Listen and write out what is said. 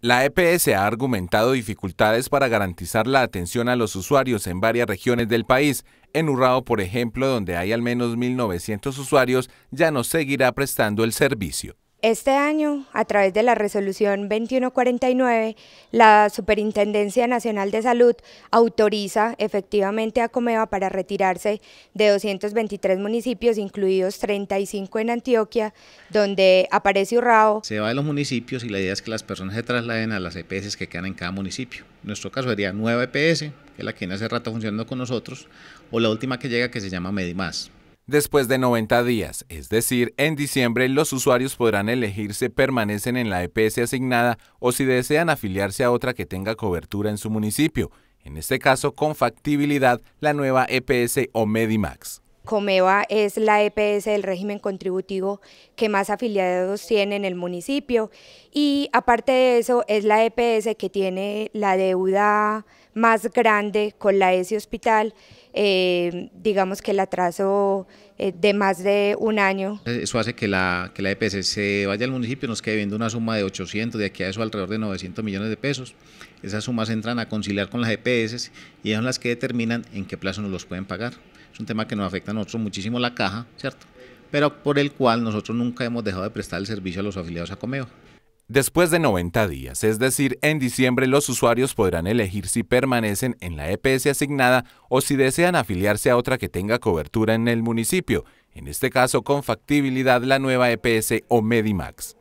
La EPS ha argumentado dificultades para garantizar la atención a los usuarios en varias regiones del país. En Urrao, por ejemplo, donde hay al menos 1.900 usuarios, ya no seguirá prestando el servicio. Este año, a través de la resolución 2149, la Superintendencia Nacional de Salud autoriza efectivamente a Comeva para retirarse de 223 municipios, incluidos 35 en Antioquia, donde aparece Urrao. Se va de los municipios y la idea es que las personas se trasladen a las EPS que quedan en cada municipio. En nuestro caso sería nueva EPS, que es la que viene hace rato funcionando con nosotros, o la última que llega que se llama Medimás después de 90 días, es decir, en diciembre los usuarios podrán elegir si permanecen en la EPS asignada o si desean afiliarse a otra que tenga cobertura en su municipio, en este caso con factibilidad la nueva EPS o Medimax. Comeva es la EPS del régimen contributivo que más afiliados tiene en el municipio y aparte de eso es la EPS que tiene la deuda más grande con la ESI Hospital eh, digamos que el atraso eh, de más de un año. Eh, eso hace que la, que la e se vaya al municipio, nos quede viendo una suma de 800, de aquí a eso alrededor de 900 millones de pesos. Esas sumas entran a conciliar con las EPS y son las que determinan en qué plazo nos los pueden pagar. Es un tema que nos afecta a nosotros muchísimo la caja, ¿cierto? Pero por el cual nosotros nunca hemos dejado de prestar el servicio a los afiliados a Comeo. Después de 90 días, es decir, en diciembre los usuarios podrán elegir si permanecen en la EPS asignada o si desean afiliarse a otra que tenga cobertura en el municipio, en este caso con factibilidad la nueva EPS o Medimax.